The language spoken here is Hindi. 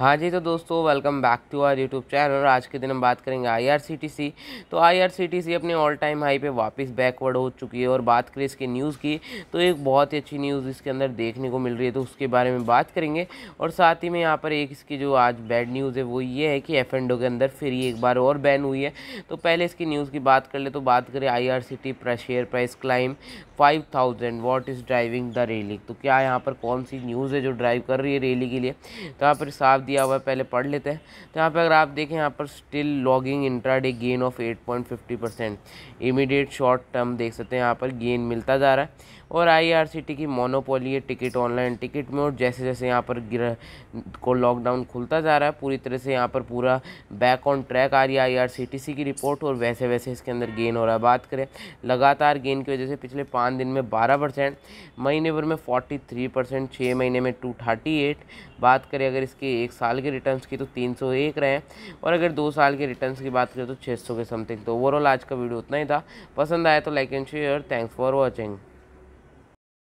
हाँ जी तो दोस्तों welcome back to our YouTube channel और आज के दिन हम बात करेंगे आईआरसीटीसी तो आईआरसीटीसी अपने ऑल टाइम हाई पे वापस बैकवर्ड हो चुकी है और बात करें इसके न्यूज़ की तो एक बहुत ही अच्छी न्यूज़ इसके अंदर देखने को मिल रही है तो उसके बारे में बात करेंगे और साथ ही में यहाँ पर एक इसकी जो आज बैड न्यूज़ है वो ये है कि एफ के अंदर फिर एक बार और बैन हुई है तो पहले इसकी न्यूज़ की बात कर ले तो बात करें I R share price climb five thousand what is driving the rally तो क्या यहाँ पर कौन सी न्यूज़ है जो ड्राइव कर रही है रैली के लिए तो यहाँ पर साफ दिया हुआ है पहले पढ़ लेते हैं तो यहाँ पे अगर आप देखें यहाँ पर still logging intraday gain of 8.50 percent immediate short term देख सकते हैं यहाँ पर गेन मिलता जा रहा है और आईआरसीटी e की मोनोपोली है टिकट ऑनलाइन टिकट में और जैसे जैसे यहाँ पर गिर को लॉकडाउन खुलता जा रहा है पूरी तरह से यहाँ पर पूरा बैक ऑन ट्रैक आ रही है आईआरसीटीसी e की रिपोर्ट और वैसे वैसे इसके अंदर गेन हो रहा है बात करें लगातार गेन की वजह से पिछले पाँच दिन में बारह परसेंट महीने भर में फोर्टी थ्री परसेंट महीने में टू बात करें अगर इसके एक साल के रिटर्न्स की तो तीन सौ एक रहे हैं और अगर दो साल के रिटर्न्स की बात करें तो छः सौ के समथिंग तो ओवरऑल आज का वीडियो उतना ही था पसंद आया तो like and share thanks for watching